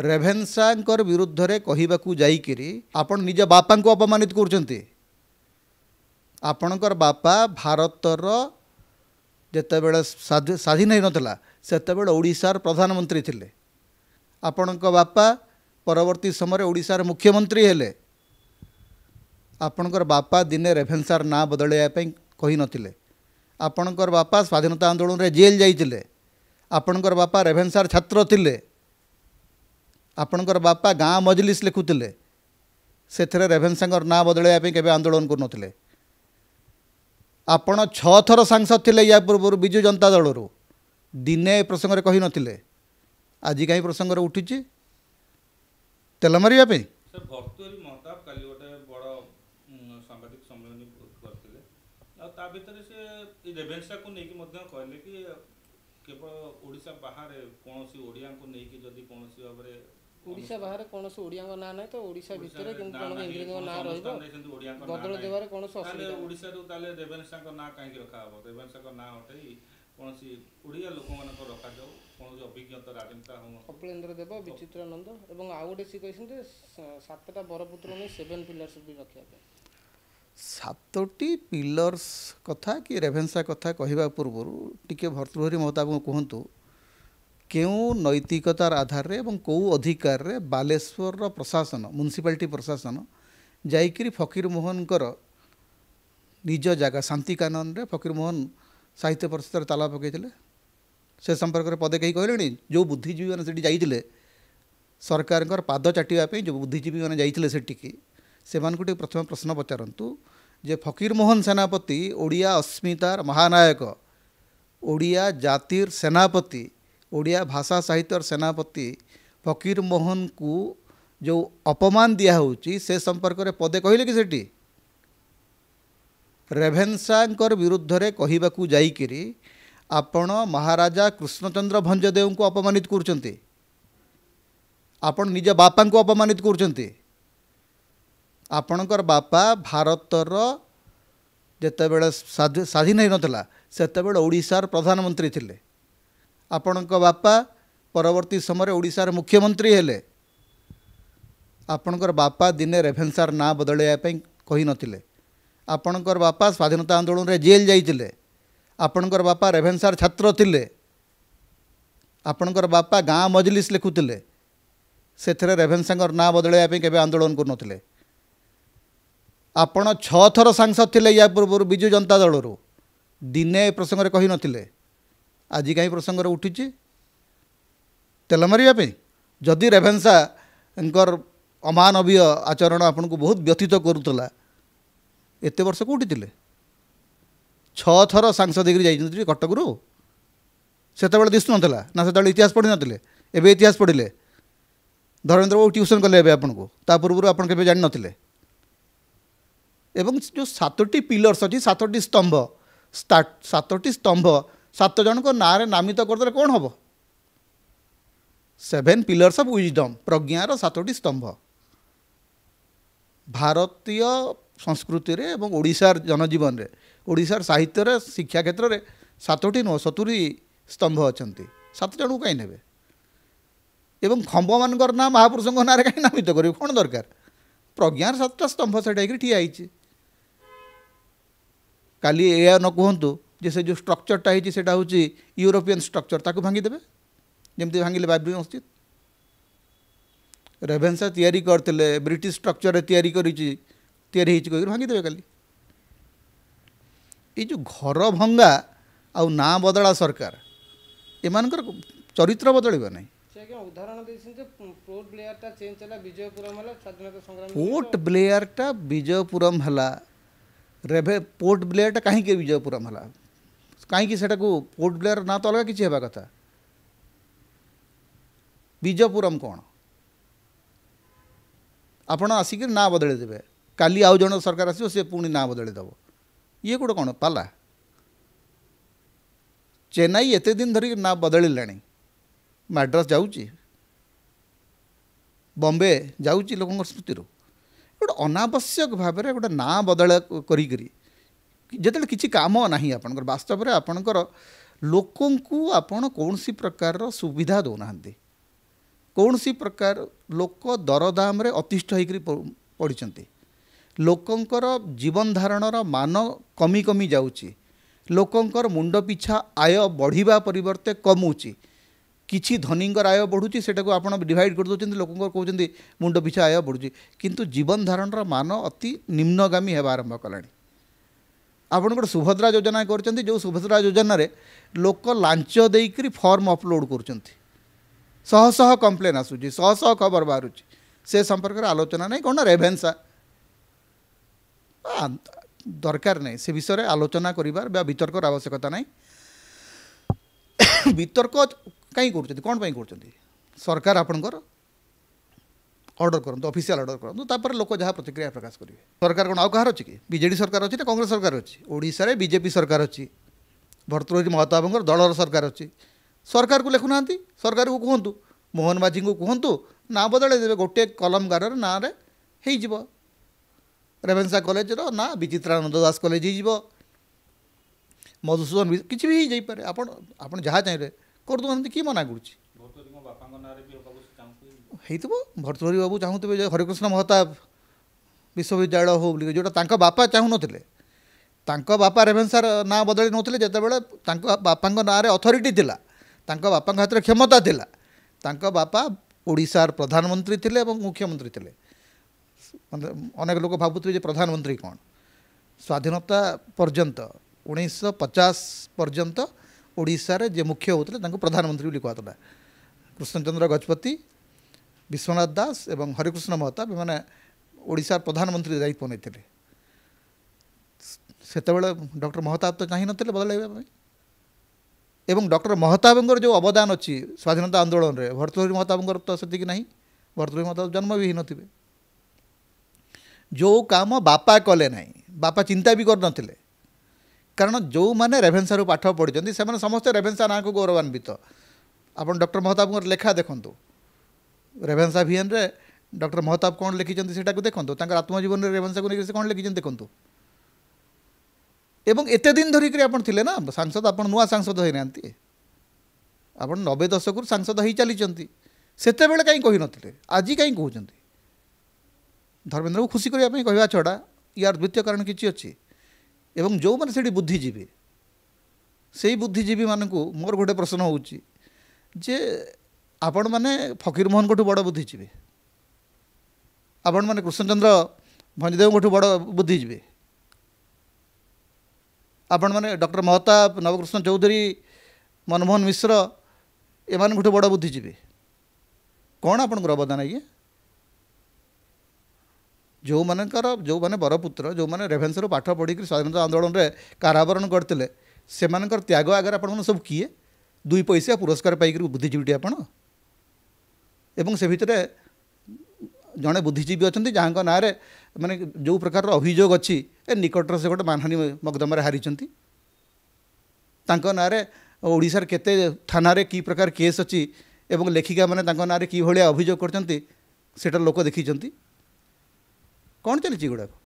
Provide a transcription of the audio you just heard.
ରେଭେନ୍ସାଙ୍କର ବିରୁଦ୍ଧରେ କହିବାକୁ ଯାଇକିରି ଆପଣ ନିଜ ବାପାଙ୍କୁ ଅପମାନିତ କରୁଛନ୍ତି ଆପଣଙ୍କର ବାପା ଭାରତର ଯେତେବେଳେ ସ୍ୱାଧୀନ ହୋଇନଥିଲା ସେତେବେଳେ ଓଡ଼ିଶାର ପ୍ରଧାନମନ୍ତ୍ରୀ ଥିଲେ ଆପଣଙ୍କ ବାପା ପରବର୍ତ୍ତୀ ସମୟରେ ଓଡ଼ିଶାର ମୁଖ୍ୟମନ୍ତ୍ରୀ ହେଲେ ଆପଣଙ୍କର ବାପା ଦିନେ ରେଭେନ୍ସାର ନାଁ ବଦଳାଇବା ପାଇଁ କହିନଥିଲେ ଆପଣଙ୍କର ବାପା ସ୍ୱାଧୀନତା ଆନ୍ଦୋଳନରେ ଜେଲ୍ ଯାଇଥିଲେ ଆପଣଙ୍କର ବାପା ରେଭେନ୍ସାର ଛାତ୍ର ଥିଲେ ଆପଣଙ୍କର ବାପା ଗାଁ ମଜଲିସ୍ ଲେଖୁଥିଲେ ସେଥିରେ ରେଭେନ୍ସାଙ୍କର ନାଁ ବଦଳାଇବା ପାଇଁ କେବେ ଆନ୍ଦୋଳନ କରୁନଥିଲେ ଆପଣ ଛଅ ଥର ସାଂସଦ ଥିଲେ ୟା ପୂର୍ବରୁ ବିଜୁ ଜନତା ଦଳରୁ ଦିନେ ଏ ପ୍ରସଙ୍ଗରେ କହିନଥିଲେ ଆଜି କାହିଁ ପ୍ରସଙ୍ଗରେ ଉଠିଛି ତେଲ ମାରିବା ପାଇଁ କେବଳ ଓଡ଼ିଶା ବାହାରେ କୌଣସି ଓଡ଼ିଆଙ୍କୁ ନେଇକି ଯଦି କୌଣସି ଭାବରେ ଓଡ଼ିଶା ବାହାରେ କୌଣସି ଓଡ଼ିଆଙ୍କ ନାଁ ନାହିଁ ତ ଓଡ଼ିଶା ଭିତରେ କିନ୍ତୁ ଜଣଙ୍କ ଇଂରେଜଙ୍କ ନାଁ ରହିବ ବଦଳ ଦେବାରେ କୌଣସି ଅସୁବିଧା ଓଡ଼ିଶାରୁ ତାହେଲେ ରେଭେନ୍ସାଙ୍କ ନାଁ କାହିଁକି ରଖାହେବ ରେଭେନ୍ସାଙ୍କ ନାଁ ହଟେଇ କୌଣସି ଓଡ଼ିଆ ଲୋକମାନଙ୍କ ରଖାଯାଉ କୌଣସି ଅଭିଜ୍ଞତା ରାଜନେତା ହଉ କପିଳେନ୍ଦ୍ର ଦେବ ବିଚିତ୍ରାନନ୍ଦ ଏବଂ ଆଉ ଗୋଟେ ସେ କହିଛନ୍ତି ସାତଟା ବରପୁତ୍ର ନେଇ ସେଭେନ୍ ପିଲର୍ସ ବି ରଖିବା ପାଇଁ ସାତଟି ପିଲର୍ସ କଥା କି ରେଭେନ୍ସା କଥା କହିବା ପୂର୍ବରୁ ଟିକେ ଭର୍ତ୍ତୃହରି ମହତାବଙ୍କୁ କୁହନ୍ତୁ କେଉଁ ନୈତିକତାର ଆଧାରରେ ଏବଂ କେଉଁ ଅଧିକାରରେ ବାଲେଶ୍ୱରର ପ୍ରଶାସନ ମ୍ୟୁନିସିପାଲିଟି ପ୍ରଶାସନ ଯାଇକରି ଫକୀରମୋହନଙ୍କର ନିଜ ଜାଗା ଶାନ୍ତିକାନନରେ ଫକୀରମୋହନ ସାହିତ୍ୟ ପରିଷଦରେ ତାଲା ପକାଇଥିଲେ ସେ ସମ୍ପର୍କରେ ପଦେ କେହି କହିଲେଣି ଯେଉଁ ବୁଦ୍ଧିଜୀବୀମାନେ ସେଠି ଯାଇଥିଲେ ସରକାରଙ୍କର ପାଦ ଚାଟିବା ପାଇଁ ଯେଉଁ ବୁଦ୍ଧିଜୀବୀମାନେ ଯାଇଥିଲେ ସେଠିକି ସେମାନଙ୍କୁ ଟିକିଏ ପ୍ରଥମେ ପ୍ରଶ୍ନ ପଚାରନ୍ତୁ ଯେ ଫକୀରମୋହନ ସେନାପତି ଓଡ଼ିଆ ଅସ୍ମିତାର ମହାନାୟକ ଓଡ଼ିଆ ଜାତିର ସେନାପତି ଓଡ଼ିଆ ଭାଷା ସାହିତ୍ୟର ସେନାପତି ଫକୀର ମୋହନଙ୍କୁ ଯେଉଁ ଅପମାନ ଦିଆହେଉଛି ସେ ସମ୍ପର୍କରେ ପଦେ କହିଲେ କି ସେଠି ରେଭେନ୍ସାଙ୍କର ବିରୁଦ୍ଧରେ କହିବାକୁ ଯାଇକିରି ଆପଣ ମହାରାଜା କୃଷ୍ଣଚନ୍ଦ୍ର ଭଞ୍ଜଦେଓଙ୍କୁ ଅପମାନିତ କରୁଛନ୍ତି ଆପଣ ନିଜ ବାପାଙ୍କୁ ଅପମାନିତ କରୁଛନ୍ତି ଆପଣଙ୍କର ବାପା ଭାରତର ଯେତେବେଳେ ସ୍ୱାଧୀନ ହୋଇନଥିଲା ସେତେବେଳେ ଓଡ଼ିଶାର ପ୍ରଧାନମନ୍ତ୍ରୀ ଥିଲେ ଆପଣଙ୍କ ବାପା ପରବର୍ତ୍ତୀ ସମୟରେ ଓଡ଼ିଶାର ମୁଖ୍ୟମନ୍ତ୍ରୀ ହେଲେ ଆପଣଙ୍କର ବାପା ଦିନେ ରେଭେନ୍ସାର ନାଁ ବଦଳାଇବା ପାଇଁ କହିନଥିଲେ ଆପଣଙ୍କର ବାପା ସ୍ୱାଧୀନତା ଆନ୍ଦୋଳନରେ ଜେଲ୍ ଯାଇଥିଲେ ଆପଣଙ୍କର ବାପା ରେଭେନ୍ସାର ଛାତ୍ର ଥିଲେ ଆପଣଙ୍କର ବାପା ଗାଁ ମଜଲିସ୍ ଲେଖୁଥିଲେ ସେଥିରେ ରେଭେନ୍ସାଙ୍କର ନାଁ ବଦଳାଇବା ପାଇଁ କେବେ ଆନ୍ଦୋଳନ କରୁନଥିଲେ ଆପଣ ଛଅ ଥର ସାଂସଦ ଥିଲେ ୟା ପୂର୍ବରୁ ବିଜୁ ଜନତା ଦଳରୁ ଦିନେ ଏ ପ୍ରସଙ୍ଗରେ କହିନଥିଲେ ଆଜି କାହିଁ ପ୍ରସଙ୍ଗରେ ଉଠିଛି ତେଲ ମାରିବା ପାଇଁ ଯଦି ରେଭେନ୍ସାଙ୍କର ଅମାନବୀୟ ଆଚରଣ ଆପଣଙ୍କୁ ବହୁତ ବ୍ୟତୀତ କରୁଥିଲା ଏତେ ବର୍ଷ କେଉଁଠି ଥିଲେ ଛଅ ଥର ସାଂସଦ ହେଇକରି ଯାଇଛନ୍ତି କଟକରୁ ସେତେବେଳେ ଦିଶୁନଥିଲା ନା ସେତେବେଳେ ଇତିହାସ ପଢ଼ିନଥିଲେ ଏବେ ଇତିହାସ ପଢ଼ିଲେ ଧର୍ମେନ୍ଦ୍ର ବାବୁ ଟ୍ୟୁସନ୍ କଲେ ଏବେ ଆପଣଙ୍କୁ ତା ପୂର୍ବରୁ ଆପଣ କେବେ ଜାଣିନଥିଲେ ଏବଂ ଯେଉଁ ସାତଟି ପିଲର୍ସ ଅଛି ସାତଟି ସ୍ତମ୍ଭ ସାତଟି ସ୍ତମ୍ଭ ସାତ ଜଣଙ୍କ ନାଁରେ ନାମିତ କରିଦେଲେ କ'ଣ ହେବ ସେଭେନ୍ ପିଲର୍ସ ଅଫ୍ ୱିଜ୍ଡମ୍ ପ୍ରଜ୍ଞାର ସାତୋଟି ସ୍ତମ୍ଭ ଭାରତୀୟ ସଂସ୍କୃତିରେ ଏବଂ ଓଡ଼ିଶାର ଜନଜୀବନରେ ଓଡ଼ିଶାର ସାହିତ୍ୟରେ ଶିକ୍ଷା କ୍ଷେତ୍ରରେ ସାତୋଟି ନୁହଁ ସତୁରୀ ସ୍ତମ୍ଭ ଅଛନ୍ତି ସାତ ଜଣଙ୍କୁ କାହିଁ ନେବେ ଏବଂ ଖମ୍ବମାନଙ୍କର ନାଁ ମହାପୁରୁଷଙ୍କ ନାଁରେ କାହିଁ ନାମିତ କରିବେ କ'ଣ ଦରକାର ପ୍ରଜ୍ଞାର ସାତଟା ସ୍ତମ୍ଭ ସେଇଟା ହେଇକି ଠିଆ ହେଇଛି କାଲି ଏହା ନ କୁହନ୍ତୁ ଯେ ସେ ଯେଉଁ ଷ୍ଟ୍ରକ୍ଚର୍ଟା ହେଇଛି ସେଇଟା ହେଉଛି ୟୁରୋପିଆନ୍ ଷ୍ଟ୍ରକ୍ଚର୍ ତାକୁ ଭାଙ୍ଗିଦେବେ ଯେମିତି ଭାଙ୍ଗିଲେ ବାବ୍ରି ମସଜିଦ୍ ରେଭେନ୍ସା ତିଆରି କରିଥିଲେ ବ୍ରିଟିଶ ଷ୍ଟ୍ରକ୍ଚର୍ରେ ତିଆରି କରିଛି ତିଆରି ହେଇଛି କହିକି ଭାଙ୍ଗିଦେବେ କାଲି ଏଇ ଯେଉଁ ଘର ଭଙ୍ଗା ଆଉ ନାଁ ବଦଳା ସରକାର ଏମାନଙ୍କର ଚରିତ୍ର ବଦଳିବ ନାହିଁ ପୋର୍ଟ ବ୍ଲେୟାରଟା ବିଜୟପୁରମ୍ ହେଲା ରେଭେ ପୋର୍ଟ ବ୍ଲେୟାରଟା କାହିଁକି ବିଜୟପୁରମ୍ ହେଲା କାହିଁକି ସେଟାକୁ ପୋର୍ଟ ବ୍ଲେୟାର ନାଁ ତ ଅଲଗା କିଛି ହେବା କଥା ବିଜପୁରମ୍ କ'ଣ ଆପଣ ଆସିକିରି ନାଁ ବଦଳେଇ ଦେବେ କାଲି ଆଉ ଜଣେ ସରକାର ଆସିବ ସେ ପୁଣି ନାଁ ବଦଳେଇ ଦେବ ଇଏ ଗୋଟେ କ'ଣ ପାଲା ଚେନ୍ନାଇ ଏତେ ଦିନ ଧରିକି ନାଁ ବଦଳିଲାଣି ମାଡ୍ରାସ୍ ଯାଉଛି ବମ୍ବେ ଯାଉଛି ଲୋକଙ୍କ ସ୍ମୃତିରୁ ଗୋଟେ ଅନାବଶ୍ୟକ ଭାବରେ ଗୋଟେ ନାଁ ବଦଳ କରିକିରି ଯେତେବେଳେ କିଛି କାମ ନାହିଁ ଆପଣଙ୍କର ବାସ୍ତବରେ ଆପଣଙ୍କର ଲୋକଙ୍କୁ ଆପଣ କୌଣସି ପ୍ରକାରର ସୁବିଧା ଦେଉନାହାନ୍ତି କୌଣସି ପ୍ରକାର ଲୋକ ଦରଦାମରେ ଅତିଷ୍ଠ ହେଇକରି ପଡ଼ିଛନ୍ତି ଲୋକଙ୍କର ଜୀବନ ଧାରଣର ମାନ କମି କମି ଯାଉଛି ଲୋକଙ୍କର ମୁଣ୍ଡ ପିଛା ଆୟ ବଢ଼ିବା ପରିବର୍ତ୍ତେ କମୁଛି କିଛି ଧନୀଙ୍କର ଆୟ ବଢ଼ୁଛି ସେଇଟାକୁ ଆପଣ ଡିଭାଇଡ଼ କରିଦେଉଛନ୍ତି ଲୋକଙ୍କର କହୁଛନ୍ତି ମୁଣ୍ଡ ପିଛା ଆୟ ବଢ଼ୁଛି କିନ୍ତୁ ଜୀବନ ଧାରଣର ମାନ ଅତି ନିମ୍ନଗାମୀ ହେବା ଆରମ୍ଭ କଲାଣି ଆପଣଙ୍କର ସୁଭଦ୍ରା ଯୋଜନା କରିଛନ୍ତି ଯେଉଁ ସୁଭଦ୍ରା ଯୋଜନାରେ ଲୋକ ଲାଞ୍ଚ ଦେଇକରି ଫର୍ମ ଅପଲୋଡ଼ କରୁଛନ୍ତି ଶହ ଶହ କମ୍ପ୍ଲେନ୍ ଆସୁଛି ଶହ ଶହ ଖବର ବାହାରୁଛି ସେ ସମ୍ପର୍କରେ ଆଲୋଚନା ନାହିଁ କ'ଣ ରେଭେନ୍ସା ଦରକାର ନାହିଁ ସେ ବିଷୟରେ ଆଲୋଚନା କରିବାର ବା ବିତର୍କର ଆବଶ୍ୟକତା ନାହିଁ ବିତର୍କ କାହିଁ କରୁଛନ୍ତି କ'ଣ ପାଇଁ କରୁଛନ୍ତି ସରକାର ଆପଣଙ୍କର অর্ডর করতে অফিসিয়াল অর্ডর করতে তাপরে লোক যা প্রতিক্রিয়া প্রকাশ করবে সরকার কোণ আউ কাহার অছি কি বিজেডি সরকার অছি না কংগ্রেস সরকার অছি ওড়শার বিজেপি সরকার অছি ভর্তৃহরি মহতাবঙ্কর দলর সরকার অছি সরকারকে লেখু না সরকারকে কুহতু মোহন মাঝি কুহতু না বদলাই দেবে গোটে কলমগারের নাঁরে হয়েযিব ରେଭେନ୍ସା କଲେଜର ନା ବିଚିତ୍ରାନନ୍ଦ ଦାସ କଲେଜ ହେଇଯିବ ମଧୁସୂଦନ କିଛି ବି ହେଇଯାଇପାରେ ଆପଣ ଆପଣ ଯାହା ଚାହିଁବେ କରିଦେଉନାହାନ୍ତି କିଏ ମନା କରୁଛି ହେଇଥିବ ଭର୍ତ୍ତୃହରି ବାବୁ ଚାହୁଁଥିବେ ଯେ ହରେକୃଷ୍ଣ ମହତାବ ବିଶ୍ୱବିଦ୍ୟାଳୟ ହଉ ବୋଲି ଯେଉଁଟା ତାଙ୍କ ବାପା ଚାହୁଁନଥିଲେ ତାଙ୍କ ବାପା ରେଭେନ୍ସାର ନାଁ ବଦଳି ନେଉଥିଲେ ଯେତେବେଳେ ତାଙ୍କ ବାପାଙ୍କ ନାଁରେ ଅଥରିଟି ଥିଲା ତାଙ୍କ ବାପାଙ୍କ ହାତରେ କ୍ଷମତା ଥିଲା ତାଙ୍କ ବାପା ଓଡ଼ିଶାର ପ୍ରଧାନମନ୍ତ୍ରୀ ଥିଲେ ଏବଂ ମୁଖ୍ୟମନ୍ତ୍ରୀ ଥିଲେ ଅନେକ ଲୋକ ଭାବୁଥିବେ ଯେ ପ୍ରଧାନମନ୍ତ୍ରୀ କ'ଣ ସ୍ୱାଧୀନତା ପର୍ଯ୍ୟନ୍ତ ଉଣେଇଶହ ପଚାଶ ପର୍ଯ୍ୟନ୍ତ ଓଡ଼ିଶାରେ ଯେ ମୁଖ୍ୟ ହେଉଥିଲେ ତାଙ୍କୁ ପ୍ରଧାନମନ୍ତ୍ରୀ ବୋଲି କୁହାଥିଲା କୃଷ୍ଣଚନ୍ଦ୍ର ଗଜପତି বিশ্বনাথ দাস এবং হরেকৃষ্ণ মহତାବ এমানে ଓଡ଼ିଶାର ପ୍ରଧାନମନ୍ତ୍ରୀ ଦାୟିତ୍ୱ ନେଇଥିଲେ ସେତେବେଳେ ଡକ୍ଟର ମହତାବ ତ ଚାହିଁନଥିଲେ ବଦଳାଇବା ପାଇଁ ଏବଂ ଡକ୍ଟର ମହତାବଙ୍କର ଯେଉଁ ଅବଦାନ ଅଛି ସ୍ୱାଧୀନତା ଆନ୍ଦୋଳନରେ ଭର୍ତ୍ତୃହରି ମହତାବଙ୍କର ତ ସେତିକି ନାହିଁ ଭର୍ତ୍ତୃହରି ମହତାବ ଜନ୍ମ ବି ହେଇନଥିବେ ଯେଉଁ କାମ ବାପା କଲେ ନାହିଁ ବାପା ଚିନ୍ତା ବି କରିନଥିଲେ କାରଣ ଯେଉଁମାନେ ରେଭେନ୍ସାରୁ ପାଠ ପଢ଼ିଛନ୍ତି ସେମାନେ ସମସ୍ତେ ରେଭେନ୍ସା ନାଁକୁ ଗୌରବାନ୍ୱିତ ଆପଣ ଡକ୍ଟର ମହତାବଙ୍କର ଲେଖା ଦେଖନ୍ତୁ ରେଭେନ୍ସା ଭିଏନ୍ରେ ଡକ୍ଟର ମହତାବ କ'ଣ ଲେଖିଛନ୍ତି ସେଇଟାକୁ ଦେଖନ୍ତୁ ତାଙ୍କର ଆତ୍ମଜୀବନରେ ରେଭେନ୍ସାକୁ ନେଇକି ସେ କ'ଣ ଲେଖିଛନ୍ତି ଦେଖନ୍ତୁ ଏବଂ ଏତେ ଦିନ ଧରିକରି ଆପଣ ଥିଲେ ନା ସାଂସଦ ଆପଣ ନୂଆ ସାଂସଦ ହୋଇନାହାନ୍ତି ଆପଣ ନବେ ଦଶକରୁ ସାଂସଦ ହେଇ ଚାଲିଛନ୍ତି ସେତେବେଳେ କାହିଁ କହିନଥିଲେ ଆଜି କାହିଁ କହୁଛନ୍ତି ଧର୍ମେନ୍ଦ୍ରକୁ ଖୁସି କରିବା ପାଇଁ କହିବା ଛଡ଼ା ୟାର ଦ୍ୱିତୀୟ କାରଣ କିଛି ଅଛି ଏବଂ ଯେଉଁମାନେ ସେଠି ବୁଦ୍ଧିଜୀବୀ ସେଇ ବୁଦ୍ଧିଜୀବୀମାନଙ୍କୁ ମୋର ଗୋଟେ ପ୍ରଶ୍ନ ହେଉଛି ଯେ ଆପଣମାନେ ଫକୀରମୋହନଙ୍କଠୁ ବଡ଼ ବୁଦ୍ଧି ଯିବେ ଆପଣମାନେ କୃଷ୍ଣଚନ୍ଦ୍ର ଭଞ୍ଜଦେବଙ୍କଠୁ ବଡ଼ ବୁଦ୍ଧି ଯିବେ ଆପଣମାନେ ଡକ୍ଟର ମହତାବ ନବକୃଷ୍ଣ ଚୌଧୁରୀ ମନମୋହନ ମିଶ୍ର ଏମାନଙ୍କଠୁ ବଡ଼ ବୁଦ୍ଧି ଯିବେ କ'ଣ ଆପଣଙ୍କର ଅବଦାନ ଆଜ୍ଞା ଯେଉଁମାନଙ୍କର ଯେଉଁମାନେ ବରପୁତ୍ର ଯେଉଁମାନେ ରେଭେନ୍ସରୁ ପାଠ ପଢ଼ିକି ସ୍ୱାଧୀନତା ଆନ୍ଦୋଳନରେ କାରାବରଣ କରିଥିଲେ ସେମାନଙ୍କର ତ୍ୟାଗ ଆଗରେ ଆପଣମାନେ ସବୁ କିଏ ଦୁଇ ପଇସା ପୁରସ୍କାର ପାଇକରି ବୁଦ୍ଧିଜୀବୀଟି ଆପଣ ଏବଂ ସେ ଭିତରେ ଜଣେ ବୁଦ୍ଧିଜୀବୀ ଅଛନ୍ତି ଯାହାଙ୍କ ନାଁରେ ମାନେ ଯେଉଁ ପ୍ରକାରର ଅଭିଯୋଗ ଅଛି ଏ ନିକଟର ସେ ଗୋଟେ ମାନହାନୀ ମକଦ୍ଦମାରେ ହାରିଛନ୍ତି ତାଙ୍କ ନାଁରେ ଓଡ଼ିଶାର କେତେ ଥାନାରେ କି ପ୍ରକାର କେସ୍ ଅଛି ଏବଂ ଲେଖିକାମାନେ ତାଙ୍କ ନାଁରେ କିଭଳିଆ ଅଭିଯୋଗ କରିଛନ୍ତି ସେଟା ଲୋକ ଦେଖିଛନ୍ତି କ'ଣ ଚାଲିଛି ଏଗୁଡ଼ାକ